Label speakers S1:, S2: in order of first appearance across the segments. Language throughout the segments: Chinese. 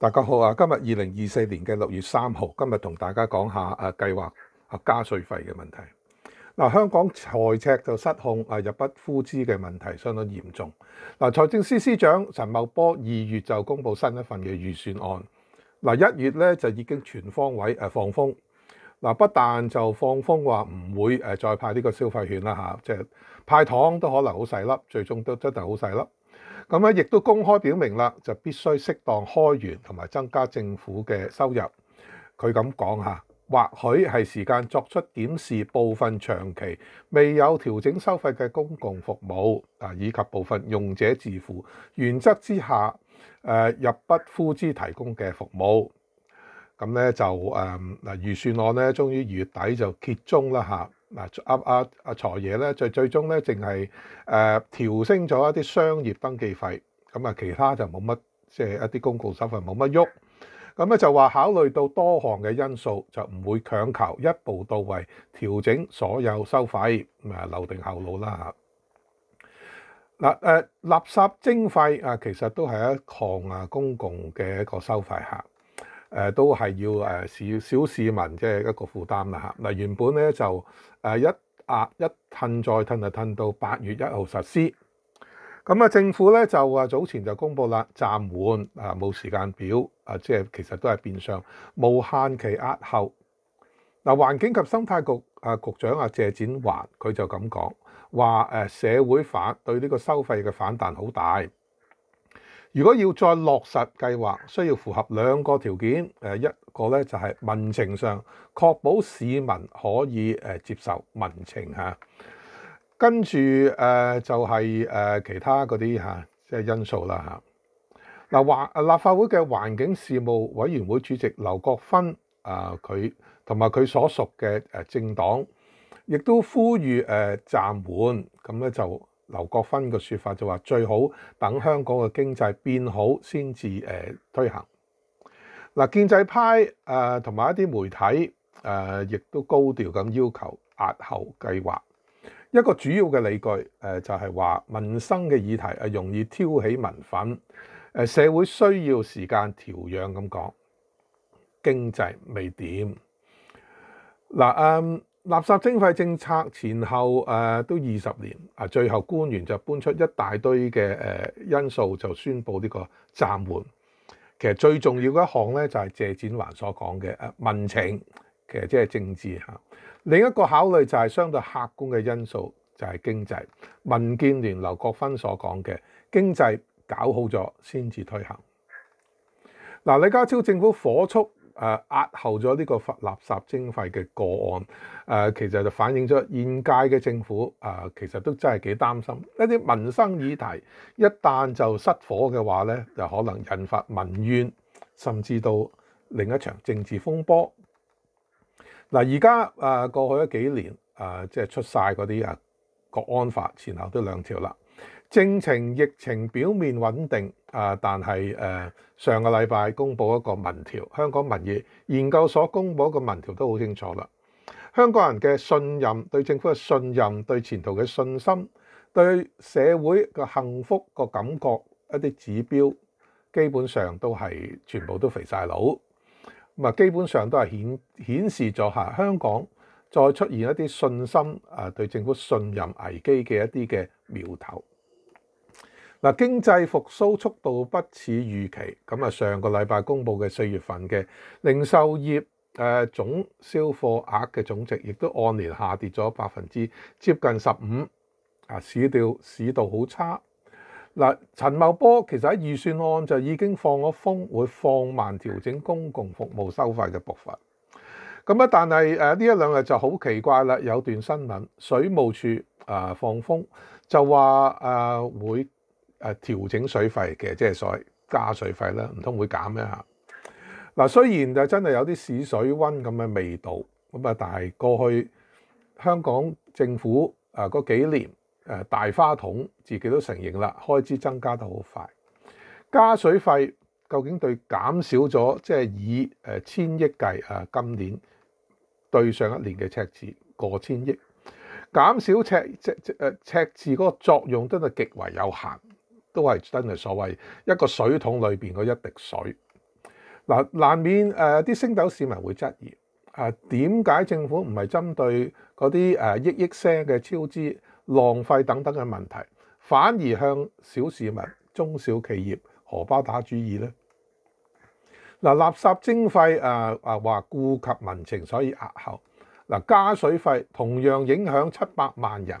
S1: 大家好啊！今日二零二四年嘅六月三號，今日同大家講下誒計劃啊加稅費嘅問題。嗱，香港財赤就失控，啊入不敷支嘅問題相當嚴重。嗱，財政司司長陳茂波二月就公布新一份嘅預算案。嗱，一月咧就已經全方位诶放風。嗱，不但就放風話唔會诶再派呢個消費券啦吓，即系派糖都可能好細粒，最終都真係好細粒。咁咧，亦都公開表明啦，就必須適當開源同埋增加政府嘅收入。佢咁講嚇，或許係時間作出檢視部分長期未有調整收費嘅公共服務啊，以及部分用者自付原則之下，誒入不敷支提供嘅服務。咁咧就誒嗱，預算案咧終於月底就揭盅啦嚇。嗱，阿阿阿財爺咧，最最終咧，淨係誒調升咗一啲商業登記費，咁啊，其他就冇乜，即係一啲公共收費冇乜喐，咁咧就話考慮到多項嘅因素，就唔會強求一步到位調整所有收費，咁啊留定後路啦嗱誒，垃圾徵費啊，其實都係一項啊公共嘅一個收費嚇。誒都係要誒小小市民即一個負擔啦嚇。嗱原本咧就誒一壓一褪再褪就褪到八月一號實施。咁啊政府咧就話早前就公佈啦暫緩啊冇時間表啊即係其實都係變相無限期押後。嗱環境及生態局啊局長啊謝展華佢就咁講話誒社會反對呢個收費嘅反彈好大。如果要再落实计划，需要符合两个条件，诶，一个咧就系民情上确保市民可以诶接受民情吓，跟住诶就系诶其他嗰啲吓即系因素啦吓。嗱，环立法会嘅环境事务委员会主席刘国芬啊，佢同埋佢所属嘅诶政党，亦都呼吁诶暂缓，咁咧就。劉國芬嘅说法就話最好等香港嘅經濟變好先至誒推行。嗱，建制派誒同埋一啲媒體誒亦都高調咁要求押後計劃。一個主要嘅理據誒就係話民生嘅議題係容易挑起民憤，誒社會需要時間調養咁講，經濟未點嗱。垃圾征费政策前后诶都二十年啊，最后官员就搬出一大堆嘅诶因素就宣布呢个暂缓。其实最重要嘅一项咧就系谢展华所讲嘅诶民情，其实即系政治吓。另一个考虑就系相对客观嘅因素就系经济。民建联刘国芬所讲嘅经济搞好咗先至推行。嗱，李家超政府火速。誒壓後咗呢個垃圾徵費嘅個案，誒其實就反映咗現屆嘅政府，誒其實都真係幾擔心一啲民生議題，一旦就失火嘅話咧，就可能引發民怨，甚至到另一場政治風波。嗱，而家誒過去咗幾年，誒即係出晒嗰啲啊國安法，前後都兩條啦。正情疫情表面穩定啊，但係誒上個禮拜公布一個民調，香港民意研究所公布一個民調都好清楚啦。香港人嘅信任對政府嘅信任、對前途嘅信心、對社會嘅幸福個感覺一啲指標，基本上都係全部都肥晒佬。咁啊！基本上都係顯顯示咗嚇香港再出現一啲信心啊，對政府信任危機嘅一啲嘅苗頭。嗱，經濟復甦速度不似預期，咁啊，上個禮拜公佈嘅四月份嘅零售業誒總銷貨額嘅總值，亦都按年下跌咗百分之接近十五，啊市調市道好差。嗱，陳茂波其實喺預算案就已經放咗風，會放慢調整公共服務收費嘅步伐。咁啊，但係誒呢一兩日就好奇怪啦，有段新聞，水務處啊放風就話誒會。誒調整水費嘅，即係謂加水費啦，唔通會減咩嚇？嗱，雖然就真係有啲屎水温咁嘅味道咁啊，但係過去香港政府啊嗰幾年誒大花筒自己都承認啦，開支增加得好快。加水費究竟對減少咗即係以誒千億計啊？今年對上一年嘅赤字過千億，減少赤赤赤誒赤字嗰個作用真係極為有限。都係真係所謂一個水桶裏邊嗰一滴水，嗱難免誒啲星斗市民會質疑，啊，點解政府唔係針對嗰啲誒億億聲嘅超支、浪費等等嘅問題，反而向小市民、中小企業荷包打主意呢？嗱，垃圾徵費誒誒話顧及民情，所以壓後。嗱，加水費同樣影響七百萬人。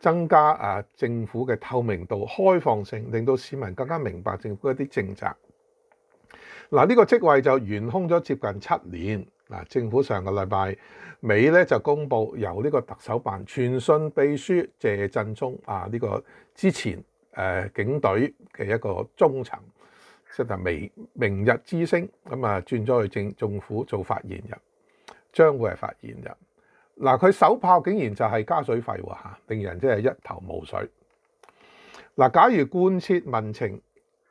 S1: 增加啊政府嘅透明度、開放性，令到市民更加明白政府一啲政策。嗱，呢個職位就空咗接近七年。嗱，政府上個禮拜尾咧就公布，由呢個特首辦傳訊秘書謝振中啊，呢個之前誒警隊嘅一個中層，即係微明日之星咁啊，轉咗去政政府做發言人，將會係發言人。嗱，佢手炮竟然就係加水費喎令人真係一頭霧水。嗱，假如貫徹民情，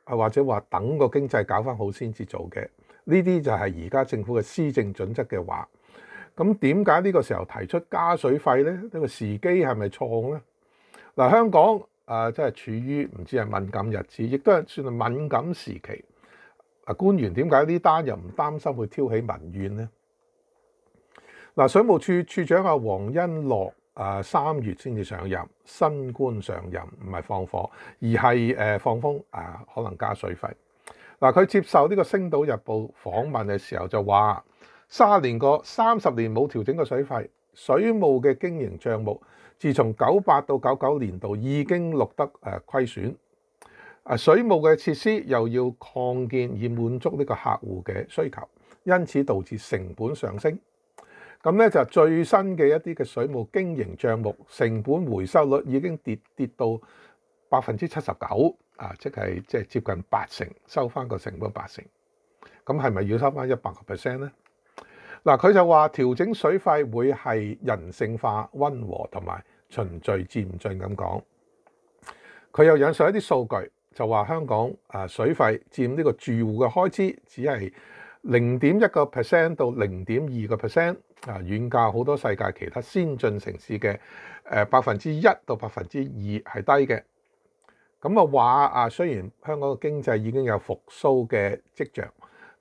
S1: 啊或者話等個經濟搞翻好先至做嘅，呢啲就係而家政府嘅施政準則嘅話，咁點解呢個時候提出加水費呢？呢個時機係咪錯呢？嗱，香港啊，真係處於唔知係敏感日子，亦都係算係敏感時期。啊，官員點解呢單又唔擔心會挑起民怨呢？嗱，水務處處長阿黃恩樂，啊，三月先至上任，新官上任唔係放火，而係誒放風，啊，可能加水費。嗱，佢接受呢個《星島日報》訪問嘅時候就話：，三年個三十年冇調整過水費，水務嘅經營帳目，自從九八到九九年度已經錄得誒虧損。啊，水務嘅設施又要擴建以滿足呢個客户嘅需求，因此導致成本上升。咁咧就最新嘅一啲嘅水務經營帳目成本回收率已經跌跌到百分之七十九啊，即係即係接近八成收翻個成本八成。咁係咪要收翻一百個 percent 咧？嗱，佢就話調整水費會係人性化、温和同埋循序漸進咁講。佢又引述一啲數據，就話香港誒水費佔呢個住戶嘅開支只係零點一個 percent 到零點二個 percent。啊，遠較好多世界其他先進城市嘅誒百分之一到百分之二係低嘅。咁啊話啊，雖然香港嘅經濟已經有復甦嘅跡象，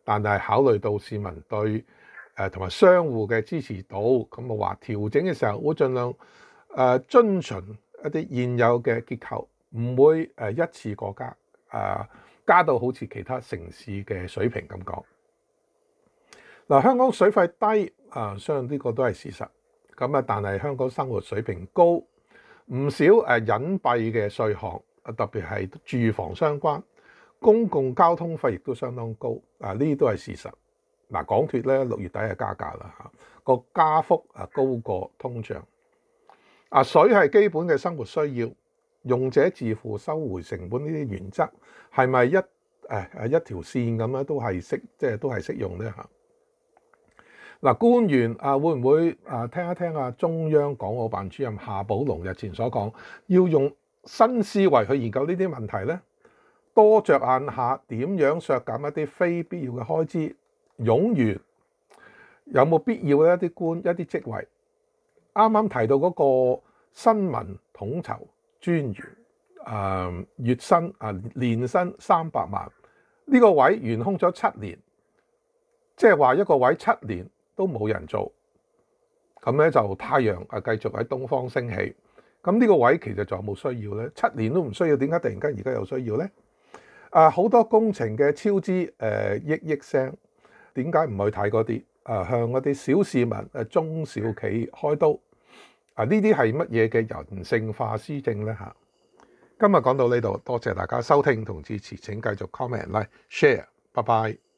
S1: 但係考慮到市民對誒同埋商户嘅支持度，咁啊話調整嘅時候會盡量誒遵循一啲現有嘅結構，唔會誒一次過加，誒加到好似其他城市嘅水平咁講。嗱，香港水費低啊，相信呢個都係事實。咁啊，但係香港生活水平高，唔少誒隱蔽嘅税項，特別係住房相關、公共交通費亦都相當高啊。呢啲都係事實。嗱，港鐵咧六月底係加價啦，個加幅啊高過通脹。啊，水係基本嘅生活需要，用者自付、收回成本呢啲原則係咪一誒誒一條線咁咧？都係適即係都係適用咧嚇。嗱，官員啊，會唔會啊聽一聽啊中央港澳辦主任夏寶龍日前所講，要用新思維去研究呢啲問題呢？多着眼下點樣削減一啲非必要嘅開支，冗餘有冇必要嘅一啲官一啲職位，啱啱提到嗰個新聞統籌專員，啊月薪啊年薪三百萬，呢個位原空咗七年，即係話一個位七年。都冇人做，咁咧就太陽啊繼續喺東方升起。咁呢個位其實仲有冇需要咧？七年都唔需要，點解突然間而家有需要咧？啊，好多工程嘅超支，誒億億聲，點解唔去睇嗰啲？啊，向嗰啲小市民、誒中小企開刀。啊，呢啲係乜嘢嘅人性化施政咧？嚇，今日講到呢度，多謝大家收聽同支持。請繼續 comment like、s h a r e 拜拜。